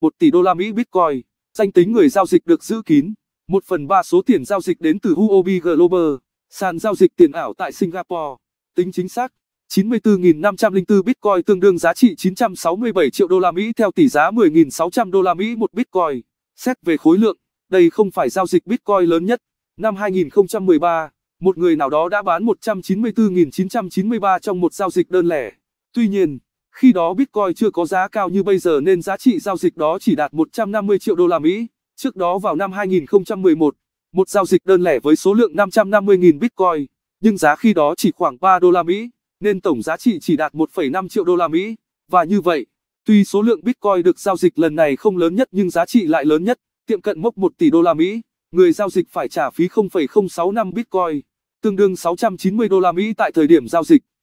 1 tỷ đô la Mỹ Bitcoin. Danh tính người giao dịch được giữ kín. 1 phần 3 số tiền giao dịch đến từ UOB Global, sàn giao dịch tiền ảo tại Singapore. Tính chính xác, 94.504 Bitcoin tương đương giá trị 967 triệu đô la Mỹ theo tỷ giá 10.600 đô la Mỹ một Bitcoin. Xét về khối lượng, đây không phải giao dịch Bitcoin lớn nhất. Năm 2013, một người nào đó đã bán 194.993 trong một giao dịch đơn lẻ. Tuy nhiên, khi đó Bitcoin chưa có giá cao như bây giờ nên giá trị giao dịch đó chỉ đạt 150 triệu đô la Mỹ. Trước đó vào năm 2011, một giao dịch đơn lẻ với số lượng 550.000 Bitcoin, nhưng giá khi đó chỉ khoảng 3 đô la Mỹ, nên tổng giá trị chỉ đạt 1,5 triệu đô la Mỹ. Và như vậy, tuy số lượng Bitcoin được giao dịch lần này không lớn nhất nhưng giá trị lại lớn nhất, tiệm cận mốc 1 tỷ đô la Mỹ, người giao dịch phải trả phí 0,065 Bitcoin, tương đương 690 đô la Mỹ tại thời điểm giao dịch.